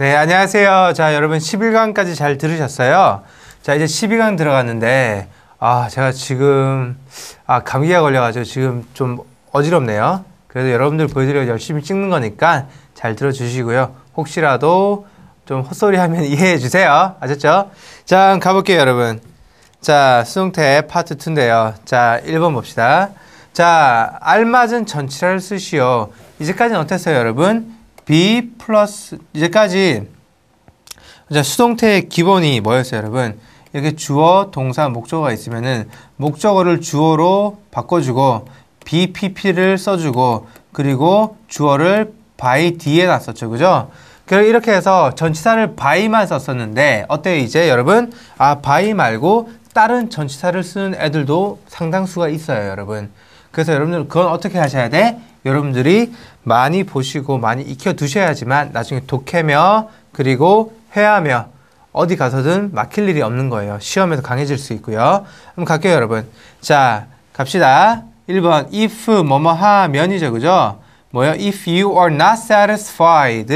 네, 안녕하세요. 자, 여러분 11강까지 잘 들으셨어요? 자, 이제 12강 들어갔는데 아, 제가 지금 아, 감기가 걸려 가지고 지금 좀 어지럽네요. 그래도 여러분들 보여드려고 열심히 찍는 거니까 잘 들어주시고요. 혹시라도 좀 헛소리 하면 이해해 주세요. 아셨죠? 자, 가볼게요, 여러분. 자, 수동태 파트 2인데요. 자, 1번 봅시다. 자, 알맞은 전치를 쓰시오. 이제까지는 어땠어요, 여러분? b 플러스 이제까지 이제 수동태의 기본이 뭐였어요, 여러분? 이렇게 주어, 동사, 목적어가 있으면은 목적어를 주어로 바꿔주고 BPP를 써주고 그리고 주어를 by 뒤에 놨었죠, 그죠? 그래서 이렇게 해서 전치사를 by만 썼었는데 어때요, 이제 여러분? 아, by 말고 다른 전치사를 쓰는 애들도 상당수가 있어요, 여러분. 그래서 여러분들 그건 어떻게 하셔야 돼? 여러분들이 많이 보시고 많이 익혀 두셔야지만 나중에 독해며 그리고 회하며 어디 가서든 막힐 일이 없는 거예요. 시험에서 강해질 수 있고요. 그럼 갈게요, 여러분. 자, 갑시다. 1번 if 뭐뭐 하면이죠. 그죠? 뭐요? if you are not satisfied.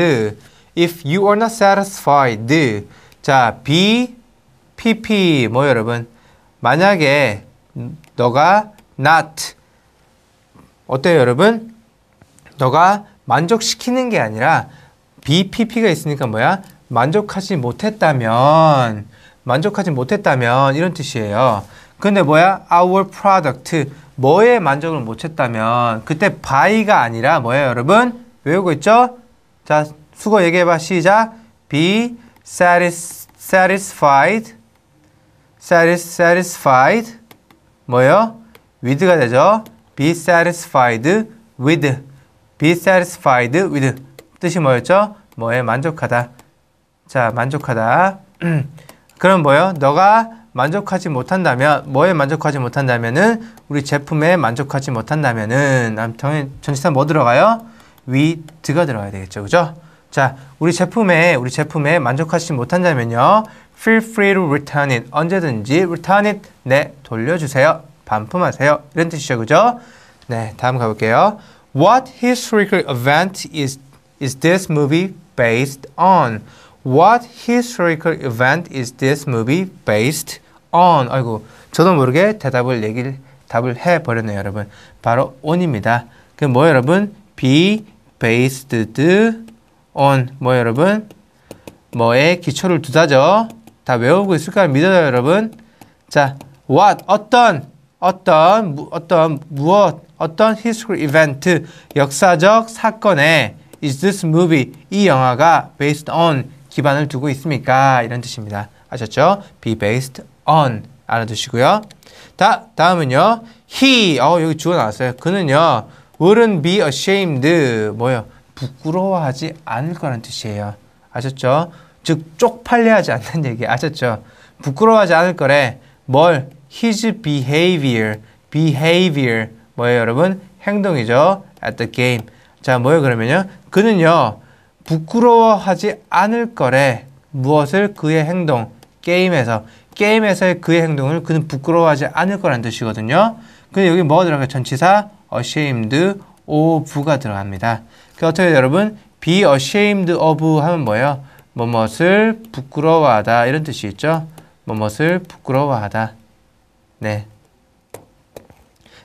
if you are not satisfied. 자, be pp 뭐 여러분? 만약에 너가 not 어때요, 여러분? 너가 만족시키는 게 아니라 BPP가 있으니까 뭐야? 만족하지 못했다면 만족하지 못했다면 이런 뜻이에요. 근데 뭐야? Our product 뭐에 만족을 못했다면 그때 by가 아니라 뭐예요, 여러분? 외우고 있죠? 자, 수고 얘기해봐. 시작. Be satis, satisfied, satis, satisfied 뭐예요? with가 되죠. be satisfied with be satisfied with 뜻이 뭐였죠? 뭐에 만족하다 자 만족하다 그럼 뭐요? 너가 만족하지 못한다면 뭐에 만족하지 못한다면은 우리 제품에 만족하지 못한다면은 전치사 뭐 들어가요? 위드가 들어가야 되겠죠 그죠? 자 우리 제품에 우리 제품에 만족하지 못한다면요 feel free to return it 언제든지 return it 네 돌려주세요 반품하세요. 이런 뜻이죠. 그죠? 네, 다음 가볼게요. What historical event is, is this movie based on? What historical event is this movie based on? 아이고, 저도 모르게 대답을 얘기를 답을 해 버렸네요, 여러분. 바로 on입니다. 그 뭐 여러분? be based on 뭐 여러분? 뭐에 기초를 두다죠. 다 외우고 있을 거라 믿어요, 여러분. 자, what 어떤 어떤 어떤 무엇 어떤 히스토리 이벤트 역사적 사건에 is this movie 이 영화가 based on 기반을 두고 있습니까? 이런 뜻입니다. 아셨죠? be based on 알아두시고요. 다 다음은요. he 어 여기 주어 나왔어요. 그는요. wouldn't be ashamed 뭐요? 부끄러워하지 않을 거란 뜻이에요. 아셨죠? 즉 쪽팔려 하지 않는 얘기 아셨죠? 부끄러워하지 않을 거래. 뭘 his behavior, behavior 뭐예요 여러분? 행동이죠. at the game. 자 뭐예요 그러면요? 그는요 부끄러워하지 않을 거래 무엇을 그의 행동 게임에서 게임에서의 그의 행동을 그는 부끄러워하지 않을 거라는 뜻이거든요. 근데 여기 뭐 들어가요? 전치사 ashamed of가 들어갑니다. 그 어떻게 돼요, 여러분? be ashamed of 하면 뭐예요? 뭐뭇을 부끄러워하다 이런 뜻이 있죠. 뭐뭇을 부끄러워하다. 네.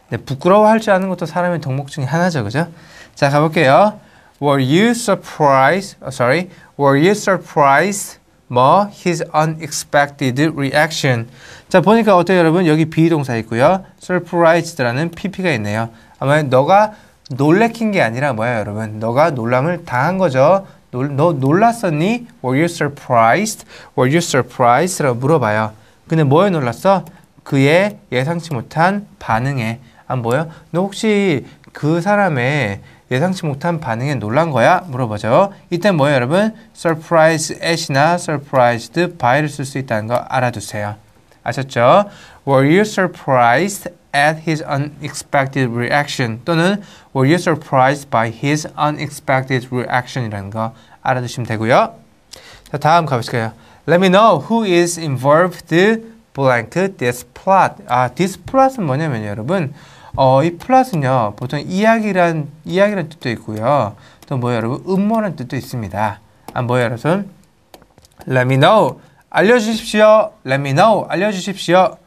네, 부끄러워할 줄 아는 것도 사람의 덕목 중에 하나죠, 그죠? 자, 가볼게요. Were you surprised? Oh, sorry. Were you surprised? 뭐 his unexpected reaction. 자, 보니까 어때요, 여러분? 여기 비동사 있고요. surprised라는 pp가 있네요. 아마 너가 놀래킨 게 아니라 뭐야, 여러분? 너가 놀람을 당한 거죠. 너, 너 놀랐었니? Were you surprised? Were you surprised? 라고 물어봐요. 근데 뭐에 놀랐어? 그의 예상치 못한 반응에 아 뭐야? 너 혹시 그 사람의 예상치 못한 반응에 놀란 거야? 물어보죠. 이때 뭐예요, 여러분? surprise at이나 surprised by를 쓸 수 있다는 거 알아두세요. 아셨죠? Were you surprised at his unexpected reaction? 또는 Were you surprised by his unexpected reaction? 이라는 거 알아두시면 되고요. 자, 다음 가보실까요? Let me know who is involved blank this plot. 아, this plot은 뭐냐면 여러분, 어, 이 plot은요, 보통 이야기란, 이야기란 뜻도 있고요. 또 뭐 여러분? 음모란 뜻도 있습니다. 아, 뭐예요, 여러분? Let me know. 알려주십시오. Let me know. 알려주십시오.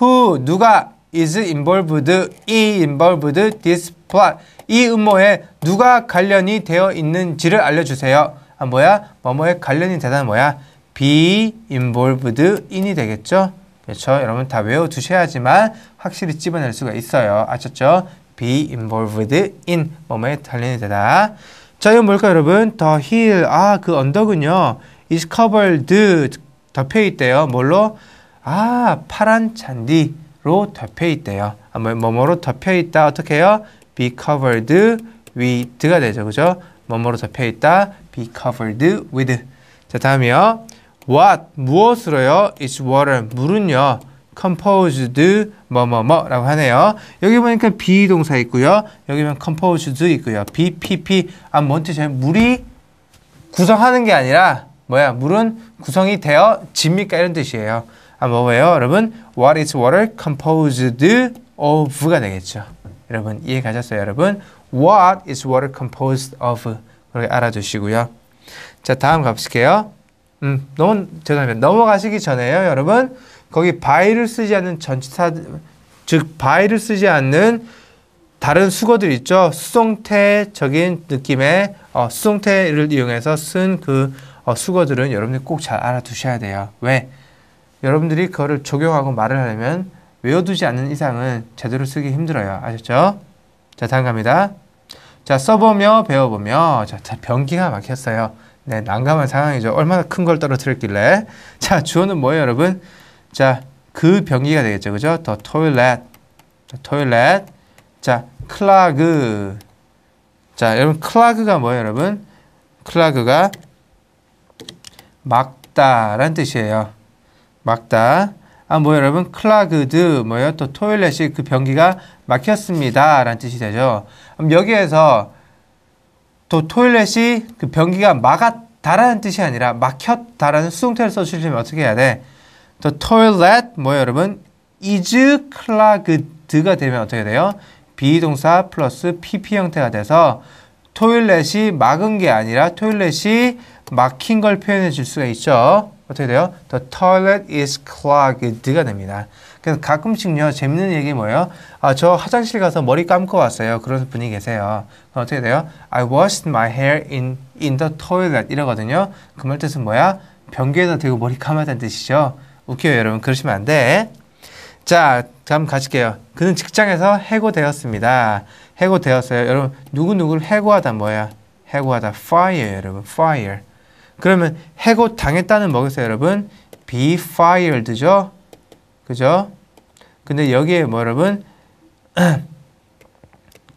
Who, 누가, is involved, i involved, this plot. 이 음모에 누가 관련이 되어 있는지를 알려주세요. 아, 뭐야? 뭐뭐에 관련이 되다는 뭐야? be involved in이 되겠죠? 그렇죠? 여러분 다 외워두셔야지만 확실히 집어낼 수가 있어요. 아셨죠? be involved in 뭐에 달리는 데다. 자, 이건 뭘까 요 여러분? 더 hill, 아, 그 언덕은요. is covered, 덮여 있대요. 뭘로? 아, 파란 잔디로 덮여 있대요. 아, 뭐뭐로 덮여 있다. 어떻게 해요? be covered with가 되죠. 그죠? 뭐뭐로 덮여 있다. be covered with. 자, 다음이요. what 무엇으로요? is t water 물은요. composed 뭐뭐뭐라고 하네요. 여기 보니까 be 동사 있고요. 여기 보면 composed 있고요. bpp e 아 뭔지 잘 물이 구성하는 게 아니라 뭐야 물은 구성이 되어 집니까 이런 뜻이에요. 아 뭐, 뭐예요 여러분 what is water composed of가 되겠죠. 여러분 이해 가셨어요 여러분 what is water composed of 그렇게 알아주시고요. 자 다음 갑실게요. 음, 넘어, 죄송합니다. 넘어가시기 전에요, 여러분. 거기 바이를 쓰지 않는 전치사, 즉, 바이를 쓰지 않는 다른 수거들 있죠. 수동태적인 느낌의 어, 수동태를 이용해서 쓴그 어, 수거들은 여러분들이 꼭 잘 알아두셔야 돼요. 왜? 여러분들이 그거를 적용하고 말을 하려면 외워두지 않는 이상은 제대로 쓰기 힘들어요. 아셨죠? 자, 다음 갑니다. 자, 써보며 배워보며 자, 자 변기가 막혔어요. 네, 난감한 상황이죠. 얼마나 큰 걸 떨어뜨렸길래. 자, 주어는 뭐예요, 여러분? 자, 그 변기가 되겠죠. 그죠? 더 toilet. 자, toilet. 자, clog. 자, 여러분 clog가 뭐예요, 여러분? clog가 막다란 뜻이에요. 막다. 아, 뭐예요 여러분? clogged 뭐예요? 또 toilet이 그 변기가 막혔습니다. 라는 뜻이 되죠. 그럼 여기에서 또 토일렛이 그 변기가 막았다라는 뜻이 아니라 막혔다라는 수동태를 써주시면 어떻게 해야 돼? t toilet 뭐 여러분? is clogged가 되면 어떻게 돼요? 비동사 플러스 PP 형태가 돼서 토일렛이 막은 게 아니라 토일렛이 막힌 걸 표현해 줄 수가 있죠. 어떻게 돼요? The toilet is clogged가 됩니다. 그래서 가끔씩요 재밌는 얘기 뭐예요? 아저 화장실 가서 머리 감고 왔어요. 그런 분이 계세요. 어떻게 돼요? I washed my hair in in the toilet 이러거든요. 그 말 뜻은 뭐야? 변기에다 대고 머리 감았다는 뜻이죠. 웃겨요 여러분 그러시면 안 돼. 자 다음 가실게요. 그는 직장에서 해고되었습니다. 해고되었어요. 여러분 누구누구를 해고하다 뭐야? 해고하다 f i r e 여러분 fire. 그러면 해고 당했다는 뭐겠어요, 여러분? be fired죠? 그죠? 근데 여기에 뭐 여러분?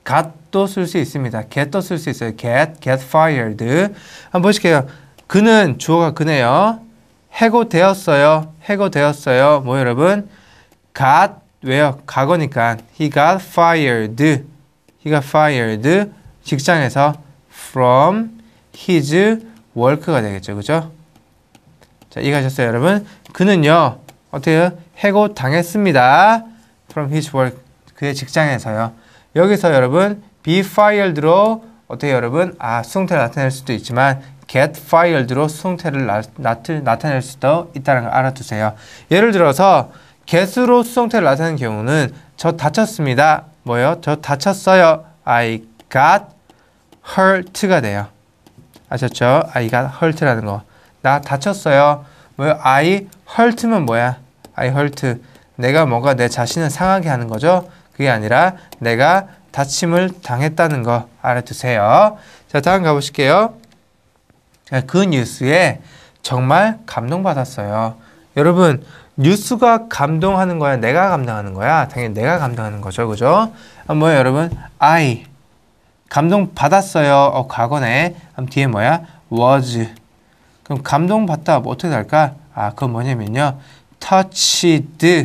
got도 쓸 수 있습니다. get도 쓸 수 있어요. get, get fired. 한번 보실게요. 그는 주어가 그네요. 해고되었어요. 해고되었어요. 뭐 여러분? got 왜요? 과거니까 he got fired. he got fired 직장에서 from his 월크가 되겠죠. 그죠? 자, 이해가셨어요, 여러분? 그는요, 어떻게 해고 당했습니다. from his work. 그의 직장에서요. 여기서 여러분, be fired로 어떻게 여러분, 아, 수동태를 나타낼 수도 있지만, get fired로 수동태를 나, 나, 나타낼 수도 있다는 걸 알아두세요. 예를 들어서, get으로 수동태를 나타내는 경우는, 저 다쳤습니다. 뭐요? 저 다쳤어요. I got hurt가 돼요. 아셨죠? I got hurt라는 거. 나 다쳤어요. 뭐 I hurt면 뭐야? I hurt. 내가 뭔가 내 자신을 상하게 하는 거죠. 그게 아니라 내가 다침을 당했다는 거 알아두세요. 자, 다음 가보실게요. 그 뉴스에 정말 감동받았어요. 여러분, 뉴스가 감동하는 거야? 내가 감당하는 거야? 당연히 내가 감당하는 거죠. 그죠? 아, 뭐예요, 여러분? I. 감동 받았어요. 어, 과거네. 그럼 뒤에 뭐야? was. 그럼 감동 받다 뭐 어떻게 될까? 아, 그건 뭐냐면요. touched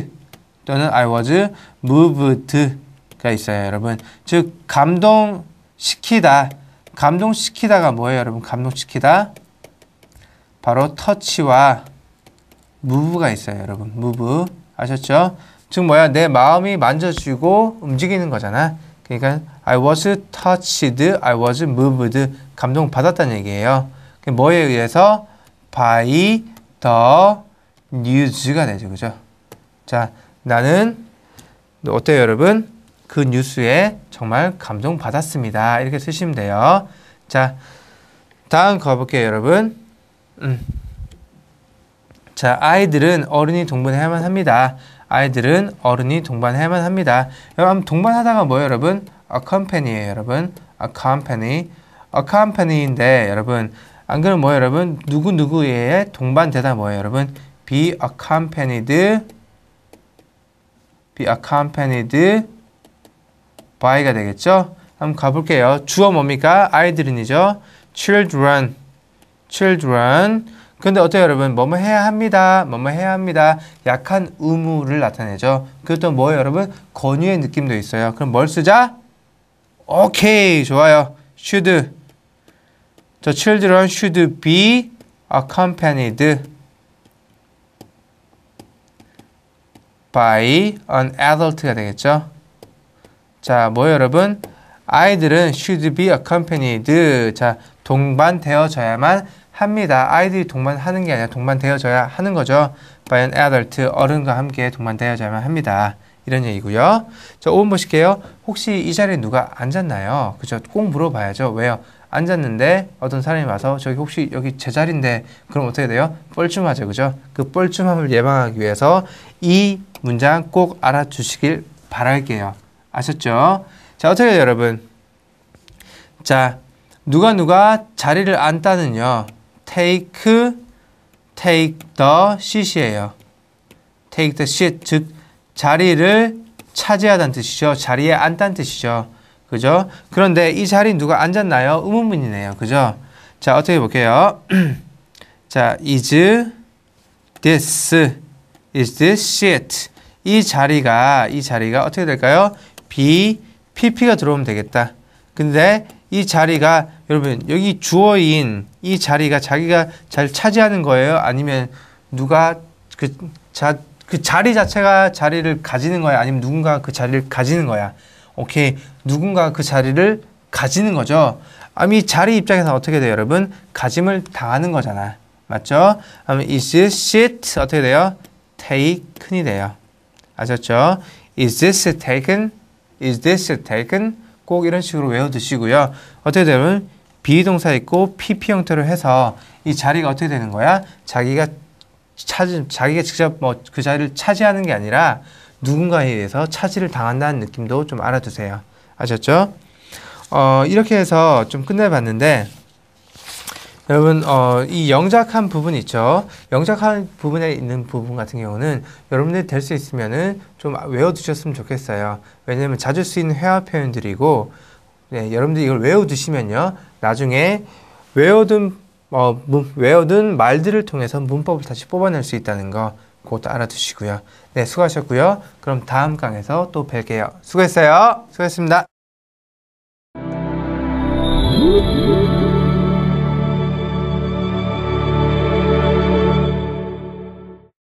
또는 I was moved가 있어요, 여러분. 즉 감동시키다. 감동시키다가 뭐예요, 여러분? 감동시키다. 바로 터치와 무브가 있어요, 여러분. 무브. 아셨죠? 즉 뭐야? 내 마음이 만져지고 움직이는 거잖아. 그러니까 I was touched, I was moved 감동받았다는 얘기예요. 뭐에 의해서? by the news가 되죠. 그죠? 자, 나는 어때요, 여러분? 그 뉴스에 정말 감동받았습니다. 이렇게 쓰시면 돼요. 자, 다음 가볼게요, 여러분. 음. 자, 아이들은 어른이 동반해야만 합니다. 아이들은 어른이 동반해야만 합니다. 여러 동반하다가 뭐예요, 여러분? a c c o m p a n y 요 여러분. accompany. accompany인데 여러분 안 그러면 뭐예요, 여러분? 누구누구의 동반되다 뭐예요, 여러분? be accompanied be accompanied by가 되겠죠? 한번 가볼게요. 주어 뭡니까? 아이들은이죠. children children 근데 어때요 여러분? 뭐뭐 해야 합니다. 뭐뭐 해야 합니다. 약한 의무를 나타내죠. 그것도 뭐예요 여러분? 권유의 느낌도 있어요. 그럼 뭘 쓰자? 오케이 좋아요. should the children should be accompanied by an adult가 되겠죠. 자, 뭐예요, 여러분? 아이들은 should be accompanied. 자, 동반되어져야만 합니다. 아이들이 동반하는 게 아니라 동반되어져야 하는 거죠. by an adult. 어른과 함께 동반되어져야만 합니다. 이런 얘기고요. 자, 5번 보실게요. 혹시 이 자리에 누가 앉았나요? 그죠? 꼭 물어봐야죠. 왜요? 앉았는데 어떤 사람이 와서 저기 혹시 여기 제 자리인데 그럼 어떻게 돼요? 뻘쭘하죠. 그죠? 그 뻘쭘함을 예방하기 위해서 이 문장 꼭 알아주시길 바랄게요. 아셨죠? 자, 어떻게 해요, 여러분? 자, 누가 누가 자리를 앉다는요. take take the seat이에요. take the seat 즉 자리를 차지하다는 뜻이죠. 자리에 앉다는 뜻이죠. 그죠? 그런데 이 자리 누가 앉았나요? 의문문이네요. 그죠? 자, 어떻게 볼게요? 자, is this is this shit 이 자리가 이 자리가 어떻게 될까요? be pp가 들어오면 되겠다. 근데 이 자리가 여러분 여기 주어인 이 자리가 자기가 잘 차지하는 거예요? 아니면 누가 그자 그 자리 자체가 자리를 가지는 거야? 아니면 누군가 그 자리를 가지는 거야? 오케이. 누군가 그 자리를 가지는 거죠. 아니, 이 자리 입장에서 어떻게 돼요, 여러분? 가짐을 당하는 거잖아. 맞죠? 그럼 is this shit 어떻게 돼요? taken이 돼요. 아셨죠? is this taken? is this taken? 꼭 이런 식으로 외워두시고요. 어떻게 되면 비동사 있고 PP 형태로 해서 이 자리가 어떻게 되는 거야? 자기가 차지 자기가 직접 뭐 그 자리를 차지하는 게 아니라 누군가에 의해서 차지를 당한다는 느낌도 좀 알아두세요. 아셨죠? 어, 이렇게 해서 좀 끝내봤는데 여러분 어, 이 영작한 부분 있죠. 영작한 부분에 있는 부분 같은 경우는 여러분들이 될 수 있으면은 좀 외워두셨으면 좋겠어요. 왜냐면 자주 쓰이는 회화 표현들이고 네, 여러분들이 걸 외워두시면요. 나중에 외워둔 어, 문, 외워둔 말들을 통해서 문법을 다시 뽑아낼 수 있다는 거 그것도 알아두시고요. 네, 수고하셨고요. 그럼 다음 강에서 또 뵐게요. 수고했어요. 수고했습니다.